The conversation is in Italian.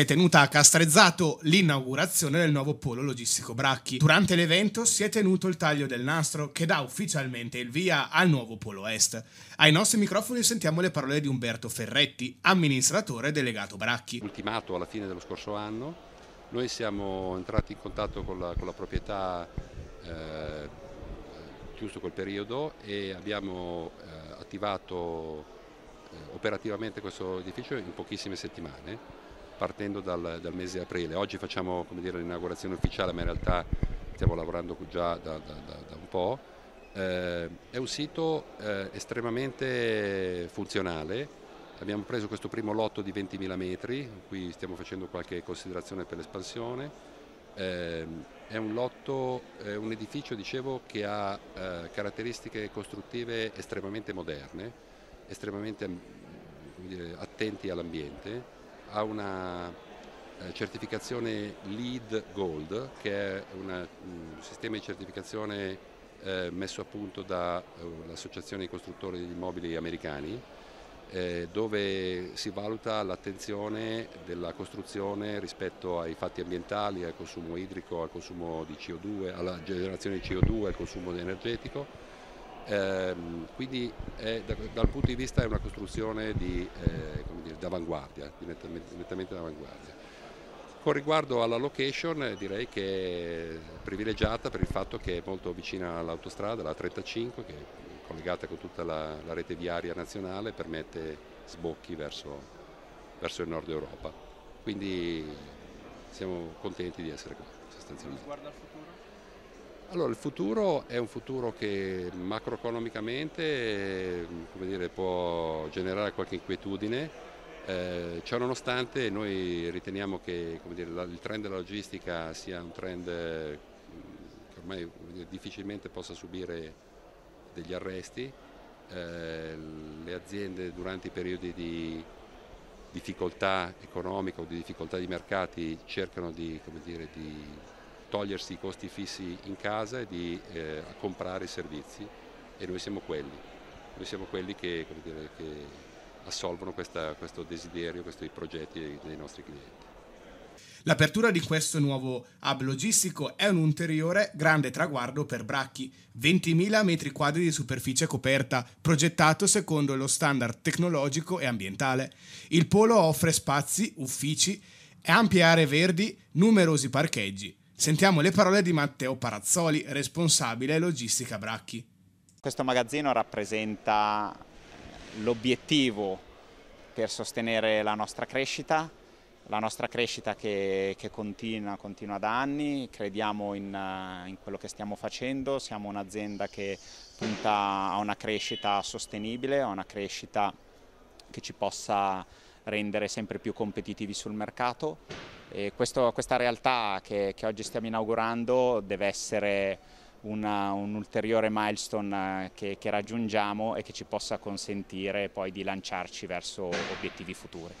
si è tenuta a Castrezzato l'inaugurazione del nuovo polo logistico Bracchi. Durante l'evento si è tenuto il taglio del nastro che dà ufficialmente il via al nuovo polo est. Ai nostri microfoni sentiamo le parole di Umberto Ferretti, amministratore delegato Bracchi. Ultimato alla fine dello scorso anno, noi siamo entrati in contatto con la, con la proprietà eh, chiuso quel periodo e abbiamo eh, attivato eh, operativamente questo edificio in pochissime settimane partendo dal, dal mese di aprile. Oggi facciamo l'inaugurazione ufficiale, ma in realtà stiamo lavorando già da, da, da un po'. Eh, è un sito eh, estremamente funzionale, abbiamo preso questo primo lotto di 20.000 metri, qui stiamo facendo qualche considerazione per l'espansione. Eh, è un lotto, è un edificio dicevo, che ha eh, caratteristiche costruttive estremamente moderne, estremamente dire, attenti all'ambiente ha una eh, certificazione LEED Gold che è una, un sistema di certificazione eh, messo a punto dall'Associazione eh, dei costruttori di immobili americani eh, dove si valuta l'attenzione della costruzione rispetto ai fatti ambientali, al consumo idrico, al consumo di CO2, alla generazione di CO2, al consumo energetico eh, quindi è, da, dal punto di vista è una costruzione di, eh, dire, d'avanguardia, di nettamente, nettamente d'avanguardia. Con riguardo alla location eh, direi che è privilegiata per il fatto che è molto vicina all'autostrada, la 35, che è collegata con tutta la, la rete viaria nazionale, permette sbocchi verso, verso il nord Europa. Quindi siamo contenti di essere qua sostanzialmente. Riguardo al futuro? Allora, il futuro è un futuro che macroeconomicamente eh, dire, può generare qualche inquietudine, eh, ciononostante noi riteniamo che dire, il trend della logistica sia un trend eh, che ormai dire, difficilmente possa subire degli arresti, eh, le aziende durante i periodi di difficoltà economica o di difficoltà di mercati cercano di, di togliersi i costi fissi in casa e di eh, comprare i servizi e noi siamo quelli, noi siamo quelli che, dire, che assolvono questa, questo desiderio, questi progetti dei nostri clienti. L'apertura di questo nuovo hub logistico è un ulteriore grande traguardo per Bracchi, 20.000 metri quadri di superficie coperta, progettato secondo lo standard tecnologico e ambientale. Il polo offre spazi, uffici ampie aree verdi, numerosi parcheggi. Sentiamo le parole di Matteo Parazzoli, responsabile logistica Bracchi. Questo magazzino rappresenta l'obiettivo per sostenere la nostra crescita, la nostra crescita che, che continua, continua, da anni, crediamo in, in quello che stiamo facendo, siamo un'azienda che punta a una crescita sostenibile, a una crescita che ci possa rendere sempre più competitivi sul mercato questo, questa realtà che, che, oggi stiamo inaugurando deve essere una, un ulteriore milestone eh, che, che raggiungiamo e che ci possa consentire poi di lanciarci verso obiettivi futuri.